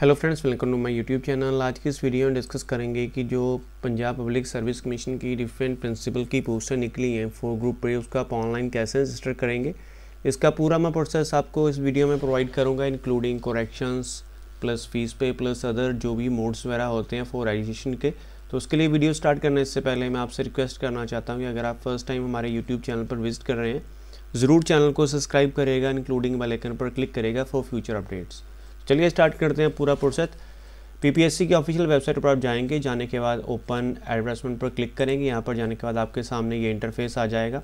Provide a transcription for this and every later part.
hello friends welcome to my YouTube channel आज की इस वीडियो में डिस्कस करेंगे कि जो पंजाब पब्लिक सर्विस कमीशन की डिफरेंट प्रिंसिपल की पोस्टर निकली हैं फोर ग्रुप पे उसका आप ऑनलाइन कैसे रजिस्टर करेंगे इसका पूरा मैं प्रोसेस आपको इस वीडियो में प्रोवाइड करूंगा including corrections plus fees pay plus other जो भी मोड्स वगैरह होते हैं फॉर एजुकेशन के तो उसके लिए वीडियो स्टार्ट करने से पहले मैं आपसे रिक्वेस्ट करना चाहता हूँ कि अगर आप फर्स्ट टाइम हमारे यूट्यूब चैनल पर विजिट कर रहे हैं ज़रूर चैनल को सब्सक्राइब करेगा इंक्लूडिंग बेल पर क्लिक करेगा फॉर फ्यूचर अपडेट्स चलिए स्टार्ट करते हैं पूरा प्रोसेस पीपीएससी की ऑफिशियल वेबसाइट पर आप जाएंगे जाने के बाद ओपन एडवर्टाइजमेंट पर क्लिक करेंगे यहाँ पर जाने के बाद आपके सामने ये इंटरफेस आ जाएगा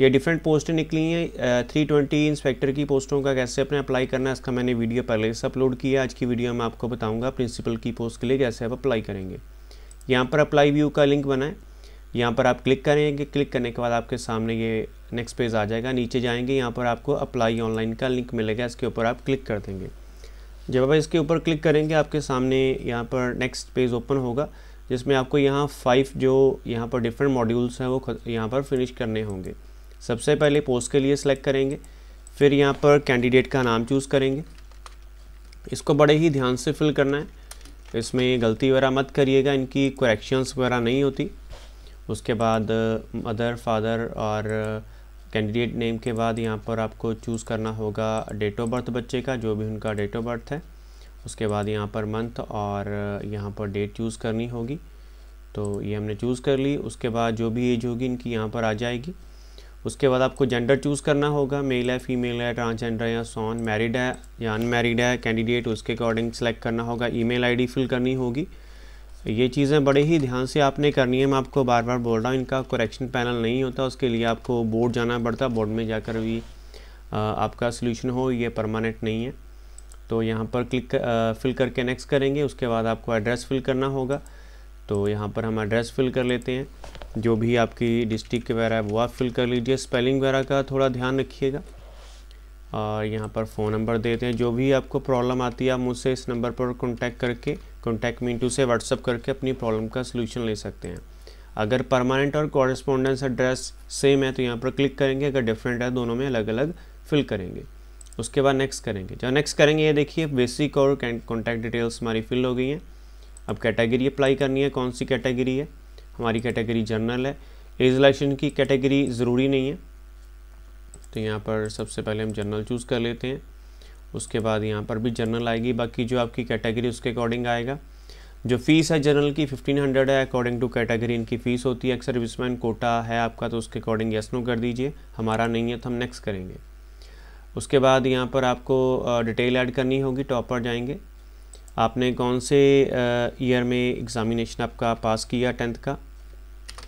ये डिफरेंट पोस्टें निकली हैं थ्री ट्वेंटी इंस्पेक्टर की पोस्टों का कैसे अपने अप्लाई करना है इसका मैंने वीडियो पहले से अपलोड किया आज की वीडियो में आपको बताऊंगा प्रिंसिपल की पोस्ट के लिए कैसे आप अप्लाई करेंगे यहाँ पर अप्लाई व्यू का लिंक बनाएं यहाँ पर आप क्लिक करेंगे क्लिक करने के बाद आपके सामने ये नेक्स्ट पेज आ जाएगा नीचे जाएंगे यहाँ पर आपको अप्लाई ऑनलाइन का लिंक मिलेगा इसके ऊपर आप क्लिक कर देंगे जब आप इसके ऊपर क्लिक करेंगे आपके सामने यहाँ पर नेक्स्ट पेज ओपन होगा जिसमें आपको यहाँ फाइव जो यहाँ पर डिफरेंट मॉड्यूल्स हैं वो यहाँ पर फिनिश करने होंगे सबसे पहले पोस्ट के लिए सिलेक्ट करेंगे फिर यहाँ पर कैंडिडेट का नाम चूज़ करेंगे इसको बड़े ही ध्यान से फिल करना है इसमें गलती वगैरह मत करिएगा इनकी करेक्शंस वगैरह नहीं होती उसके बाद मदर फादर और कैंडिडेट नेम के बाद यहाँ पर आपको चूज़ करना होगा डेट ऑफ बर्थ बच्चे का जो भी उनका डेट ऑफ बर्थ है उसके बाद यहाँ पर मंथ और यहाँ पर डेट चूज़ करनी होगी तो ये हमने चूज़ कर ली उसके बाद जो भी एज होगी इनकी यहाँ पर आ जाएगी उसके बाद आपको जेंडर चूज़ करना होगा मेल है फीमेल है ट्रांसजेंडर है या सॉन मैरिड है या अनमेरिड है कैंडिडेट उसके अकॉर्डिंग सेलेक्ट करना होगा ईमेल आईडी फिल करनी होगी ये चीज़ें बड़े ही ध्यान से आपने करनी है मैं आपको बार बार बोल रहा हूँ इनका करेक्शन पैनल नहीं होता उसके लिए आपको बोर्ड जाना पड़ता बोर्ड में जाकर भी आपका सोल्यूशन हो ये परमानेंट नहीं है तो यहाँ पर क्लिक कर फिल करके नेक्स्ट करेंगे उसके बाद आपको एड्रेस फिल करना होगा तो यहाँ पर हम एड्रेस फिल कर लेते हैं जो भी आपकी डिस्ट्रिक्ट वगैरह है वो आप फिल कर लीजिए स्पेलिंग वगैरह का थोड़ा ध्यान रखिएगा और यहाँ पर फ़ोन नंबर देते हैं जो भी आपको प्रॉब्लम आती है आप मुझसे इस नंबर पर कॉन्टैक्ट करके कॉन्टैक्ट मी टू से व्हाट्सअप करके अपनी प्रॉब्लम का सलूशन ले सकते हैं अगर परमानेंट और कॉरस्पॉन्डेंस एड्रेस सेम है तो यहाँ पर क्लिक करेंगे अगर डिफरेंट है दोनों में अलग अलग फिल करेंगे उसके बाद नेक्स्ट करेंगे जब नेक्स्ट करेंगे ये देखिए बेसिक और कॉन्टैक्ट डिटेल्स हमारी फिल हो गई हैं अब कैटेगरी अप्लाई करनी है कौन सी कैटेगरी है हमारी कैटेगरी जनरल है एज इलेक्शन की कैटेगरी ज़रूरी नहीं है तो यहाँ पर सबसे पहले हम जनरल चूज़ कर लेते हैं उसके बाद यहाँ पर भी जर्नल आएगी बाकी जो आपकी कैटेगरी उसके अकॉर्डिंग आएगा जो फीस है जनरल की 1500 है अकॉर्डिंग टू कैटेगरी इनकी फ़ीस होती है एक सर्विसमैन कोटा है आपका तो उसके अकॉर्डिंग यस नो कर दीजिए हमारा नहीं है तो हम नेक्स्ट करेंगे उसके बाद यहाँ पर आपको डिटेल ऐड करनी होगी टॉपर जाएंगे आपने कौन से ईयर में एग्ज़ामिनेशन आपका पास किया टेंथ का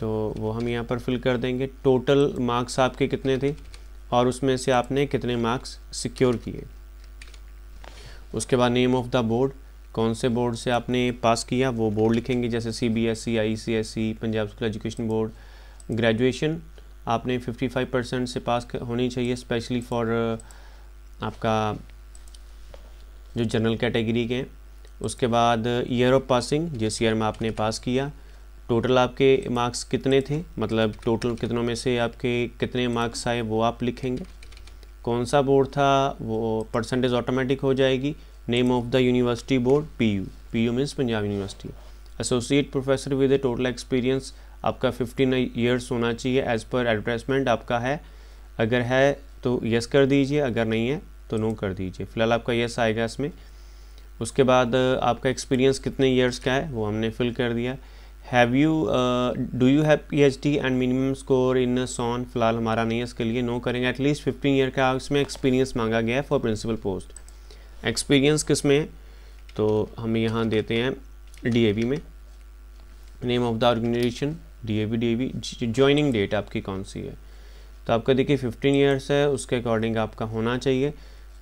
तो वो हम यहाँ पर फिल कर देंगे टोटल मार्क्स आपके कितने थे और उसमें से आपने कितने मार्क्स सिक्योर किए उसके बाद नेम ऑफ द बोर्ड कौन से बोर्ड से आपने पास किया वो बोर्ड लिखेंगे जैसे C B S E I C S C Punjab school education board graduation आपने 55 परसेंट से पास होनी चाहिए स्पेशली फॉर आपका जो जनरल कैटेगरी के हैं उसके बाद ईयर ऑफ पासिंग जिस ईयर में आपने पास किया टोटल आपके मार्क्स कितने थे मतलब टोटल कितनों में से आपके कितने मार्क्स आए वो आप लिखेंगे कौन सा बोर्ड था वो परसेंटेज ऑटोमेटिक हो जाएगी name of the university board P U P U means Punjab university associate professor with a total experience आपका फिफ्टीन ईयर्स होना चाहिए एज पर एडवर्टाइजमेंट आपका है अगर है तो यस कर दीजिए अगर नहीं है तो नो कर दीजिए फिलहाल आपका यस आएगा इसमें उसके बाद आपका एक्सपीरियंस कितने ईयर्स का है वो हमने फिल कर दिया have you do you have P H D and minimum score in सॉन फिलहाल हमारा नहीं है इसके लिए नो करेंगे एटलीस्ट फिफ्टीन ईयर का इसमें एक्सपीरियंस मांगा गया है फॉर प्रिंसिपल पोस्ट एक्सपीरियंस किस में तो हम यहाँ देते हैं डी ए बी में name of the organisation D A V D A V joining date आपकी कौन सी है तो आपका देखिए फिफ्टीन ईयर्स है उसके अकॉर्डिंग आपका होना चाहिए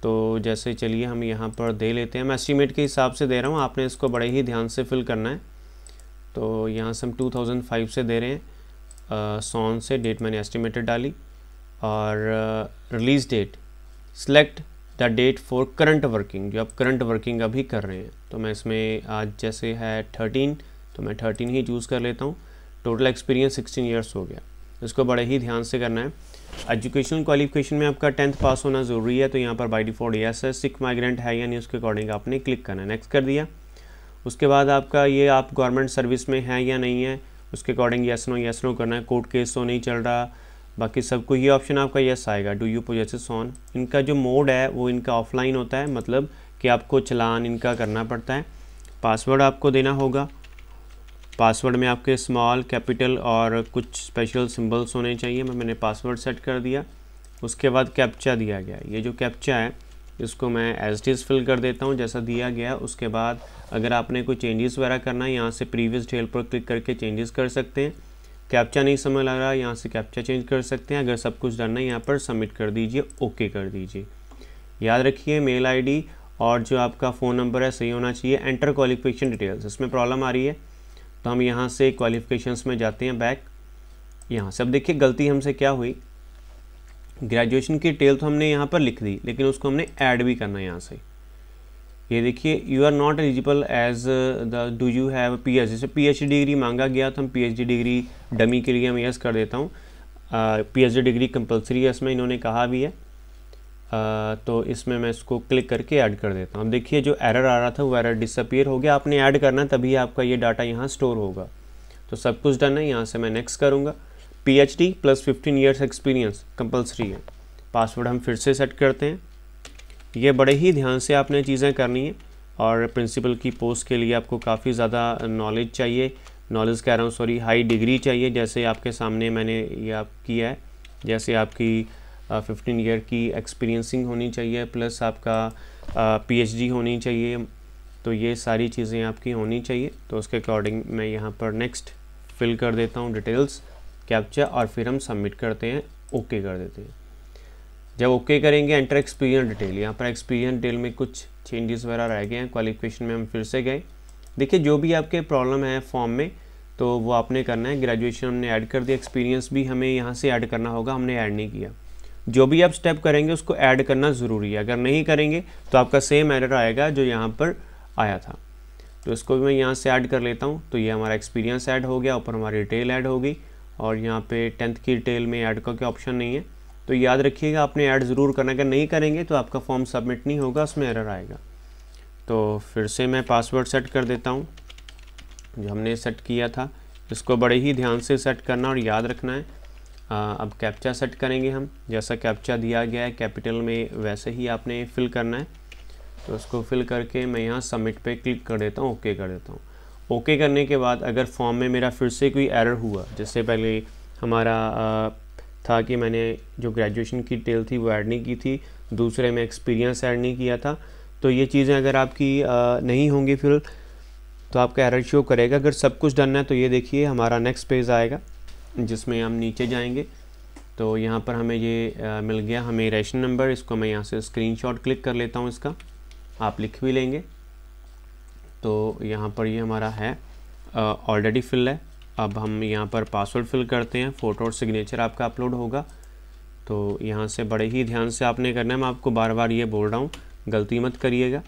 तो जैसे चलिए हम यहाँ पर दे लेते हैं मैं एस्टिमेट के हिसाब से दे रहा हूँ आपने इसको बड़े ही ध्यान से फिल करना है तो यहाँ से हम 2005 से दे रहे हैं सॉन से डेट मैंने एस्टिमेटेड डाली और release date select the date for current working जो आप करंट वर्किंग अभी कर रहे हैं तो मैं इसमें आज जैसे है थर्टीन तो मैं थर्टीन ही चूज़ कर लेता हूँ टोटल एक्सपीरियंस सिक्सटीन ईयर्स हो गया इसको बड़े ही ध्यान से करना है एजुकेशन क्वालिफिकेशन में आपका टेंथ पास होना ज़रूरी है तो यहाँ पर बाई डिफॉल्ट यस है सिख माइग्रेंट है या नहीं उसके अकॉर्डिंग आपने क्लिक करना है नेक्स्ट कर दिया उसके बाद आपका ये आप गवर्नमेंट सर्विस में हैं या नहीं है उसके according yes no yes no करना है कोर्ट केस तो नहीं चल रहा बाकी सबको ये ऑप्शन आपका येस आएगा डू यू पोजेसिस ऑन इनका जो मोड है वो इनका ऑफलाइन होता है मतलब कि आपको चलान इनका करना पड़ता है पासवर्ड आपको देना होगा पासवर्ड में आपके स्मॉल कैपिटल और कुछ स्पेशल सिंबल्स होने चाहिए मैं मैंने पासवर्ड सेट कर दिया उसके बाद कैप्चा दिया गया ये जो कैप्चा है इसको मैं एज डीज़ फिल कर देता हूँ जैसा दिया गया उसके बाद अगर आपने कोई चेंजेस वगैरह करना है यहाँ से प्रीवियस डेल पर क्लिक करके चेंजेस कर सकते हैं कैप्चा नहीं समझ लग रहा यहाँ से कैप्चा चेंज कर सकते हैं अगर सब कुछ डन है यहाँ पर सबमिट कर दीजिए ओके कर दीजिए याद रखिए मेल आईडी और जो आपका फ़ोन नंबर है सही होना चाहिए एंटर क्वालिफिकेशन डिटेल्स इसमें प्रॉब्लम आ रही है तो हम यहाँ से क्वालिफिकेशंस में जाते हैं बैक यहाँ से अब देखिए गलती हमसे क्या हुई ग्रेजुएशन की डिटेल तो हमने यहाँ पर लिख दी लेकिन उसको हमने ऐड भी करना है यहाँ से ये देखिए you are not eligible as the do you have P H जैसे पी एच डिग्री मांगा गया तो हम P H D degree dummy के लिए मैं यस कर देता हूँ P H D degree compulsory है इसमें इन्होंने कहा भी है uh, तो इसमें मैं इसको क्लिक करके ऐड कर देता हूँ देखिए जो एरर आ रहा था वो एरर डिसअपियर हो गया आपने ऐड करना तभी आपका ये डाटा यहाँ स्टोर होगा तो सब कुछ डन है यहाँ से मैं नेक्स्ट करूँगा PhD plus 15 years experience compulsory है पासवर्ड हम फिर से सेट करते हैं ये बड़े ही ध्यान से आपने चीज़ें करनी है और प्रिंसिपल की पोस्ट के लिए आपको काफ़ी ज़्यादा नॉलेज चाहिए नॉलेज कह रहा हूँ सॉरी हाई डिग्री चाहिए जैसे आपके सामने मैंने ये आप किया है जैसे आपकी फिफ्टीन ईयर की एक्सपीरियंसिंग होनी चाहिए प्लस आपका पी डी होनी चाहिए तो ये सारी चीज़ें आपकी होनी चाहिए तो उसके अकॉर्डिंग मैं यहाँ पर नेक्स्ट फिल कर देता हूँ डिटेल्स कैप्चर और फिर हम सबमिट करते हैं ओके कर देते हैं जब ओके करेंगे एंटर एक्सपीरियंस डिटेल यहाँ पर एक्सपीरियंस डिटेल में कुछ चेंजेस वगैरह रह गए हैं क्वालिफिकेशन में हम फिर से गए देखिए जो भी आपके प्रॉब्लम है फॉर्म में तो वो आपने करना है ग्रेजुएशन हमने ऐड कर दिया एक्सपीरियंस भी हमें यहाँ से ऐड करना होगा हमने ऐड नहीं किया जो भी आप स्टेप करेंगे उसको ऐड करना ज़रूरी है अगर नहीं करेंगे तो आपका सेम एरर आएगा जो यहाँ पर आया था तो इसको भी मैं यहाँ से ऐड कर लेता हूँ तो ये हमारा एक्सपीरियंस ऐड हो गया ऊपर हमारी डिटेल ऐड होगी और यहाँ पे टेंथ की डिटेल में ऐड का ऑप्शन नहीं है तो याद रखिएगा आपने ऐड ज़रूर करना अगर नहीं करेंगे तो आपका फॉर्म सबमिट नहीं होगा उसमें एरर आएगा तो फिर से मैं पासवर्ड सेट कर देता हूँ जो हमने सेट किया था इसको बड़े ही ध्यान से सेट करना और याद रखना है आ, अब कैप्चा सेट करेंगे हम जैसा कैप्चा दिया गया है कैपिटल में वैसे ही आपने फिल करना है तो उसको फिल करके मैं यहाँ सबमिट पे क्लिक कर देता हूँ ओके कर देता हूँ ओके okay करने के बाद अगर फॉर्म में मेरा फिर से कोई एरर हुआ जिससे पहले हमारा था कि मैंने जो ग्रेजुएशन की डिटेल थी वो ऐड नहीं की थी दूसरे में एक्सपीरियंस ऐड नहीं किया था तो ये चीज़ें अगर आपकी नहीं होंगी फिर तो आपका एरर शो करेगा अगर सब कुछ डन है तो ये देखिए हमारा नेक्स्ट पेज आएगा जिसमें हम नीचे जाएंगे तो यहाँ पर हमें ये मिल गया हमें रेशन नंबर इसको मैं यहाँ से स्क्रीनशॉट क्लिक कर लेता हूँ इसका आप लिख भी लेंगे तो यहाँ पर ये यह हमारा है ऑलरेडी फिल है अब हम यहाँ पर पासवर्ड फिल करते हैं फ़ोटो और सिग्नेचर आपका अपलोड होगा तो यहाँ से बड़े ही ध्यान से आपने करना है मैं आपको बार बार ये बोल रहा हूँ गलती मत करिएगा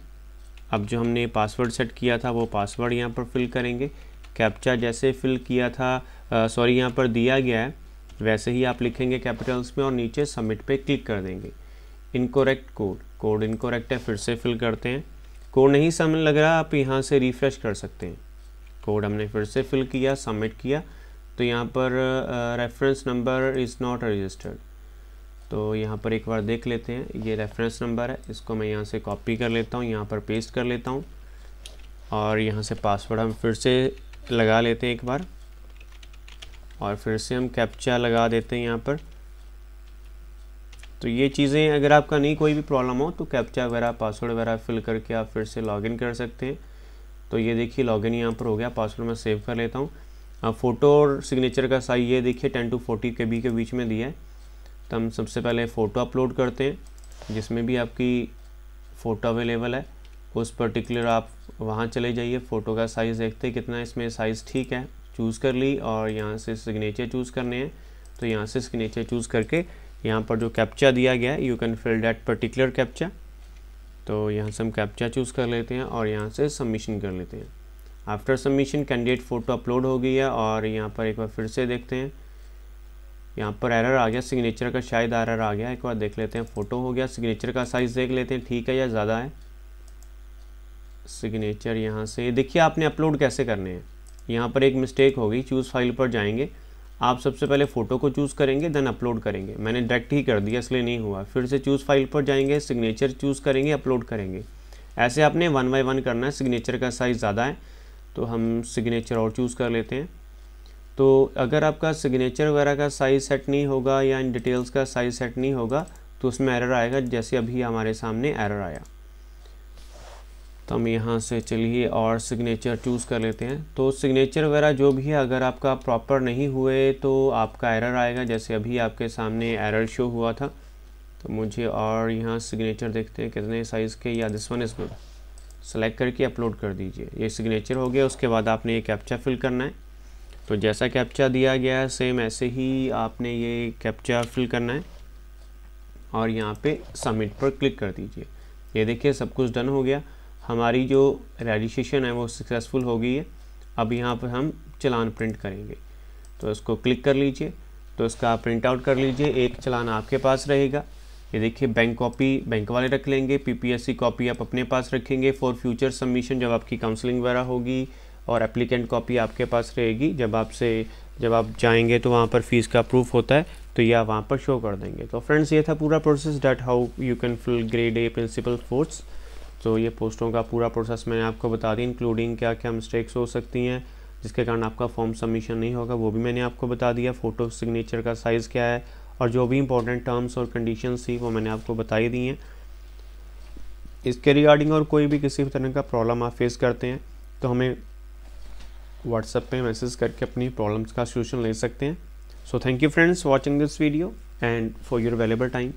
अब जो हमने पासवर्ड सेट किया था वो पासवर्ड यहाँ पर फिल करेंगे कैप्चा जैसे फिल किया था सॉरी यहाँ पर दिया गया है वैसे ही आप लिखेंगे कैपिटल्स में और नीचे सबमिट पे क्लिक कर देंगे इनकोरेक्ट कोड कोड इनकोरेक्ट है फिर से फिल करते हैं कोड नहीं समझ लग रहा आप यहाँ से रिफ्रेश कर सकते हैं कोड हमने फिर से फिल किया सबमिट किया तो यहाँ पर reference number is not registered तो यहाँ पर एक बार देख लेते हैं ये रेफरेंस नंबर है इसको मैं यहाँ से कॉपी कर लेता हूँ यहाँ पर पेस्ट कर लेता हूँ और यहाँ से पासवर्ड हम फिर से लगा लेते हैं एक बार और फिर से हम कैप्चा लगा देते हैं यहाँ पर तो ये चीज़ें अगर आपका नहीं कोई भी प्रॉब्लम हो तो कैप्चा वगैरह पासवर्ड वगैरह फिल करके आप फिर से लॉगिन कर सकते हैं तो ये देखिए लॉगिन यहाँ पर हो गया पासवर्ड मैं सेव कर लेता हूँ अब फ़ोटो और सिग्नेचर का साइज ये देखिए ten to forty K B के बीच में दिया है तो हम सबसे पहले फ़ोटो अपलोड करते हैं जिसमें भी आपकी फ़ोटो अवेलेबल है उस पर्टिकुलर आप वहाँ चले जाइए फ़ोटो का साइज़ देखते हैं कितना इसमें साइज़ ठीक है चूज़ कर ली और यहाँ से सिग्नेचर चूज़ करने हैं तो यहाँ से सिग्नेचर चूज़ करके यहाँ पर जो कैप्चा दिया गया है you can fill that particular captcha तो यहाँ से हम कैप्चा चूज़ कर लेते हैं और यहाँ से सबमिशन कर लेते हैं after submission candidate photo upload हो गई है और यहाँ पर एक बार फिर से देखते हैं यहाँ पर एरर आ गया सिग्नेचर का शायद एरर आ गया एक बार देख लेते हैं फ़ोटो हो गया सिग्नेचर का साइज़ देख लेते हैं ठीक है या ज़्यादा है सिग्नेचर यहाँ से देखिए आपने अपलोड कैसे करने हैं यहाँ पर एक मिस्टेक हो गई चूज़ फाइल पर जाएंगे आप सबसे पहले फ़ोटो को चूज़ करेंगे देन अपलोड करेंगे मैंने डायरेक्ट ही कर दिया इसलिए नहीं हुआ फिर से चूज़ फाइल पर जाएंगे सिग्नेचर चूज़ करेंगे अपलोड करेंगे ऐसे आपने वन बाई वन करना है सिग्नेचर का साइज़ ज़्यादा है तो हम सिग्नेचर और चूज़ कर लेते हैं तो अगर आपका सिग्नेचर वगैरह का साइज़ सेट नहीं होगा या इन डिटेल्स का साइज़ सेट नहीं होगा तो उसमें एरर आएगा जैसे अभी हमारे सामने एरर आया तो हम यहाँ से चलिए और सिग्नेचर चूज़ कर लेते हैं तो सिग्नेचर वगैरह जो भी है अगर आपका प्रॉपर नहीं हुए तो आपका एरर आएगा जैसे अभी आपके सामने एरर शो हुआ था तो मुझे और यहाँ सिग्नेचर देखते हैं कितने साइज़ के या this one is good select करके अपलोड कर दीजिए ये सिग्नेचर हो गया उसके बाद आपने ये कैप्चा फिल करना है तो जैसा कैप्चा दिया गया है सेम ऐसे ही आपने ये कैप्चा फिल करना है और यहाँ पे सबमिट पर क्लिक कर दीजिए ये देखिए सब कुछ डन हो गया हमारी जो रजिस्ट्रेशन है वो सक्सेसफुल हो गई है अब यहाँ पर हम चलान प्रिंट करेंगे तो इसको क्लिक कर लीजिए तो इसका प्रिंट आउट कर लीजिए एक चलान आपके पास रहेगा ये देखिए बैंक कॉपी बैंक वाले रख लेंगे पीपीएससी कॉपी आप अपने पास रखेंगे फॉर फ्यूचर सबमिशन जब आपकी काउंसलिंग वगैरह होगी और एप्लीकेंट कॉपी आपके पास रहेगी जब आपसे जब आप जाएंगे तो वहाँ पर फीस का प्रूफ होता है तो ये आप वहाँ पर शो कर देंगे तो फ्रेंड्स ये था पूरा process that how you can fill grade A principal force तो ये पोस्टों का पूरा प्रोसेस मैंने आपको बता दी इंक्लूडिंग क्या क्या मिस्टेक्स हो सकती हैं जिसके कारण आपका फॉर्म सबमिशन नहीं होगा वो भी मैंने आपको बता दिया फ़ोटो सिग्नेचर का साइज़ क्या है और जो भी इंपॉर्टेंट टर्म्स और कंडीशन थी वो मैंने आपको बताई दी हैं इसके रिगार्डिंग और कोई भी किसी भी तरह का प्रॉब्लम आप फेस करते हैं तो हमें व्हाट्सएप पे मैसेज करके अपनी प्रॉब्लम्स का सोल्यूशन ले सकते हैं so thank you friends watching this video and for your valuable time